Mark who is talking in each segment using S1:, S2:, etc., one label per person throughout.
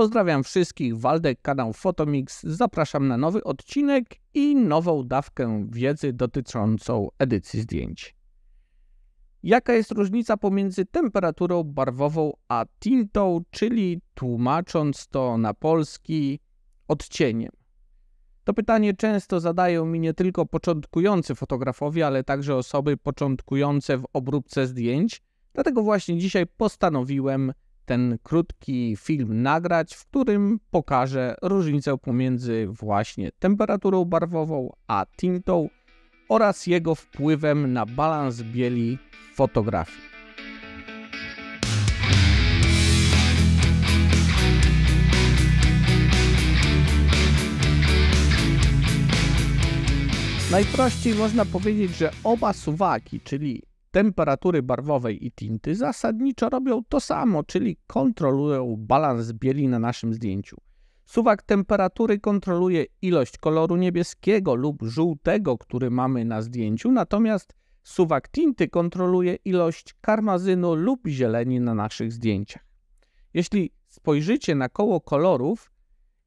S1: Pozdrawiam wszystkich, Waldek, kanał Fotomix. Zapraszam na nowy odcinek i nową dawkę wiedzy dotyczącą edycji zdjęć. Jaka jest różnica pomiędzy temperaturą barwową a tintą, czyli tłumacząc to na polski odcieniem? To pytanie często zadają mi nie tylko początkujący fotografowie, ale także osoby początkujące w obróbce zdjęć. Dlatego właśnie dzisiaj postanowiłem ten krótki film nagrać, w którym pokażę różnicę pomiędzy właśnie temperaturą barwową a tintą oraz jego wpływem na balans bieli w fotografii. Najprościej można powiedzieć, że oba suwaki, czyli temperatury barwowej i tinty zasadniczo robią to samo, czyli kontrolują balans bieli na naszym zdjęciu. Suwak temperatury kontroluje ilość koloru niebieskiego lub żółtego, który mamy na zdjęciu, natomiast suwak tinty kontroluje ilość karmazynu lub zieleni na naszych zdjęciach. Jeśli spojrzycie na koło kolorów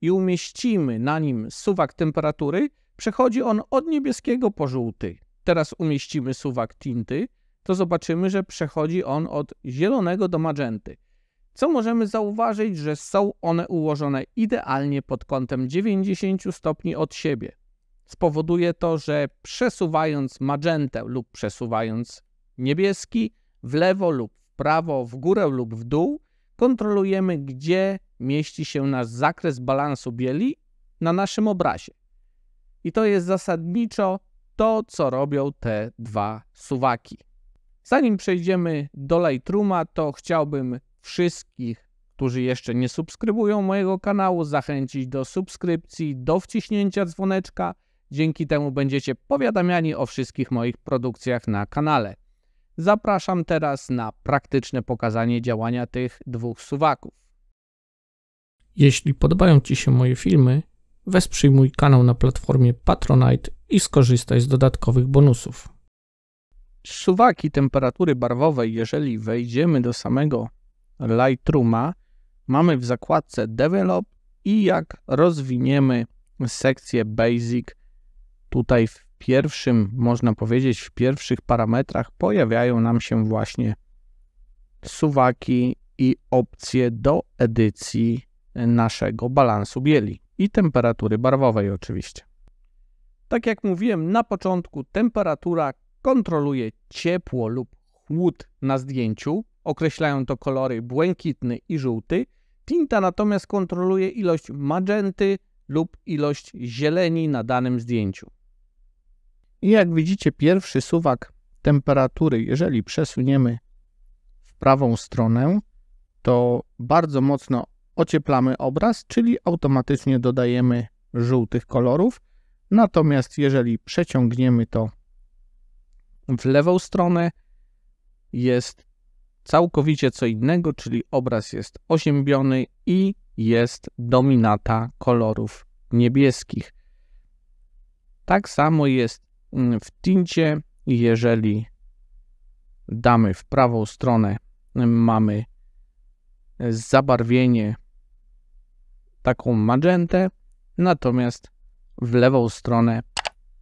S1: i umieścimy na nim suwak temperatury, przechodzi on od niebieskiego po żółty. Teraz umieścimy suwak tinty, to zobaczymy, że przechodzi on od zielonego do magenty. Co możemy zauważyć, że są one ułożone idealnie pod kątem 90 stopni od siebie. Spowoduje to, że przesuwając magentę lub przesuwając niebieski w lewo lub w prawo, w górę lub w dół, kontrolujemy, gdzie mieści się nasz zakres balansu bieli na naszym obrazie. I to jest zasadniczo to, co robią te dwa suwaki. Zanim przejdziemy do Lightrooma, to chciałbym wszystkich, którzy jeszcze nie subskrybują mojego kanału, zachęcić do subskrypcji, do wciśnięcia dzwoneczka. Dzięki temu będziecie powiadamiani o wszystkich moich produkcjach na kanale. Zapraszam teraz na praktyczne pokazanie działania tych dwóch suwaków. Jeśli podobają Ci się moje filmy, wesprzyj mój kanał na platformie Patronite i skorzystaj z dodatkowych bonusów suwaki temperatury barwowej, jeżeli wejdziemy do samego Lightrooma, mamy w zakładce Develop i jak rozwiniemy sekcję Basic, tutaj w pierwszym, można powiedzieć, w pierwszych parametrach pojawiają nam się właśnie suwaki i opcje do edycji naszego balansu bieli i temperatury barwowej oczywiście. Tak jak mówiłem na początku, temperatura kontroluje ciepło lub chłód na zdjęciu, określają to kolory błękitny i żółty. Tinta natomiast kontroluje ilość magenty lub ilość zieleni na danym zdjęciu. I jak widzicie, pierwszy suwak temperatury, jeżeli przesuniemy w prawą stronę, to bardzo mocno ocieplamy obraz, czyli automatycznie dodajemy żółtych kolorów. Natomiast jeżeli przeciągniemy to w lewą stronę jest całkowicie co innego, czyli obraz jest oziębiony i jest dominata kolorów niebieskich. Tak samo jest mm, w tincie, jeżeli damy w prawą stronę, mm, mamy zabarwienie taką magentę, natomiast w lewą stronę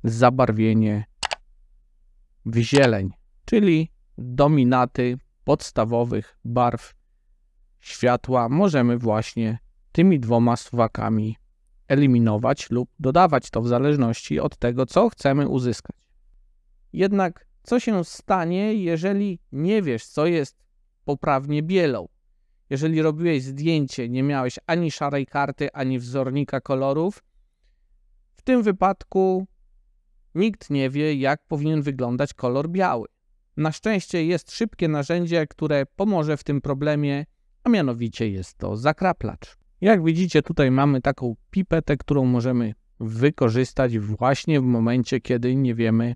S1: zabarwienie wzieleń, czyli dominaty podstawowych barw światła możemy właśnie tymi dwoma suwakami eliminować lub dodawać to w zależności od tego, co chcemy uzyskać. Jednak co się stanie, jeżeli nie wiesz, co jest poprawnie bielą? Jeżeli robiłeś zdjęcie, nie miałeś ani szarej karty, ani wzornika kolorów, w tym wypadku Nikt nie wie, jak powinien wyglądać kolor biały. Na szczęście jest szybkie narzędzie, które pomoże w tym problemie, a mianowicie jest to zakraplacz. Jak widzicie, tutaj mamy taką pipetę, którą możemy wykorzystać właśnie w momencie, kiedy nie wiemy,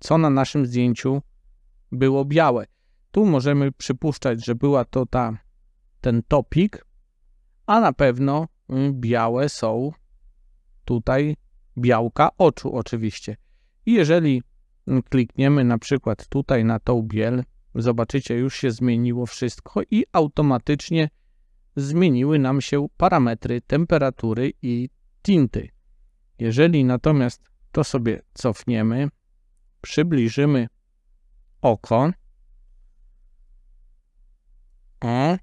S1: co na naszym zdjęciu było białe. Tu możemy przypuszczać, że była to ta, ten topik, a na pewno mm, białe są tutaj białka oczu oczywiście. I jeżeli klikniemy na przykład tutaj na tą biel, zobaczycie, już się zmieniło wszystko i automatycznie zmieniły nam się parametry temperatury i tinty. Jeżeli natomiast to sobie cofniemy, przybliżymy oko, o, e,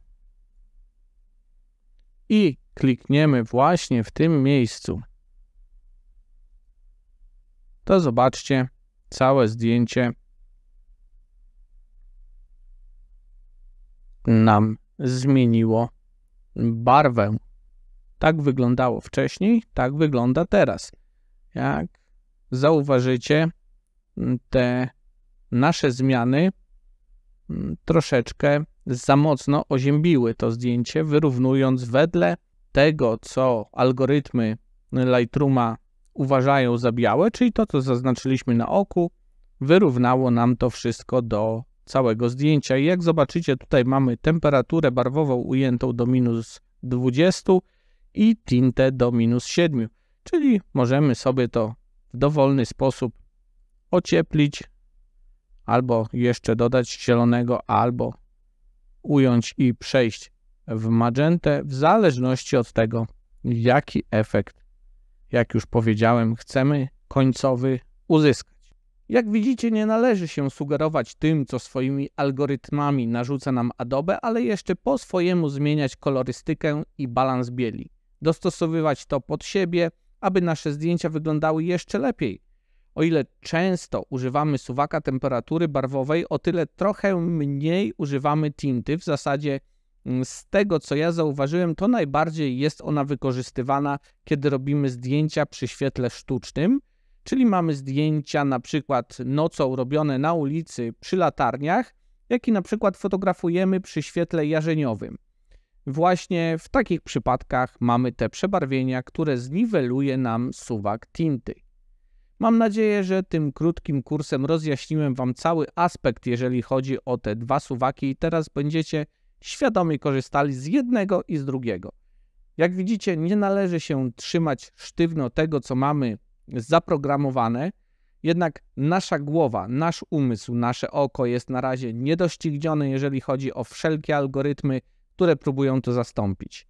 S1: i klikniemy właśnie w tym miejscu to zobaczcie całe zdjęcie nam zmieniło barwę. Tak wyglądało wcześniej, tak wygląda teraz. Jak zauważycie, te nasze zmiany mm, troszeczkę za mocno oziębiły to zdjęcie, wyrównując wedle tego, co algorytmy Lightrooma uważają za białe, czyli to, co zaznaczyliśmy na oku, wyrównało nam to wszystko do całego zdjęcia. I jak zobaczycie, tutaj mamy temperaturę barwową ujętą do minus 20 i tintę do minus 7, czyli możemy sobie to w dowolny sposób ocieplić albo jeszcze dodać zielonego, albo ująć i przejść w magentę w zależności od tego, jaki efekt jak już powiedziałem, chcemy końcowy uzyskać. Jak widzicie, nie należy się sugerować tym, co swoimi algorytmami narzuca nam Adobe, ale jeszcze po swojemu zmieniać kolorystykę i balans bieli. Dostosowywać to pod siebie, aby nasze zdjęcia wyglądały jeszcze lepiej. O ile często używamy suwaka temperatury barwowej, o tyle trochę mniej używamy tinty, w zasadzie Mm, z tego co ja zauważyłem, to najbardziej jest ona wykorzystywana, kiedy robimy zdjęcia przy świetle sztucznym, czyli mamy zdjęcia na przykład nocą robione na ulicy przy latarniach, jak i na przykład fotografujemy przy świetle jarzeniowym. Właśnie w takich przypadkach mamy te przebarwienia, które zniweluje nam suwak tinty. Mam nadzieję, że tym krótkim kursem rozjaśniłem Wam cały aspekt, jeżeli chodzi o te dwa suwaki i teraz będziecie świadomie korzystali z jednego i z drugiego. Jak widzicie, nie należy się trzymać sztywno tego, co mamy zaprogramowane, jednak nasza głowa, nasz umysł, nasze oko jest na razie niedoścignione, jeżeli chodzi o wszelkie algorytmy, które próbują to zastąpić.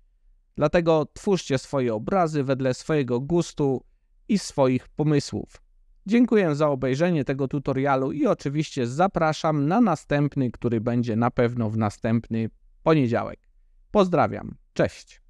S1: Dlatego twórzcie swoje obrazy wedle swojego gustu i swoich pomysłów. Dziękuję za obejrzenie tego tutorialu i oczywiście zapraszam na następny, który będzie na pewno w następny poniedziałek. Pozdrawiam, cześć!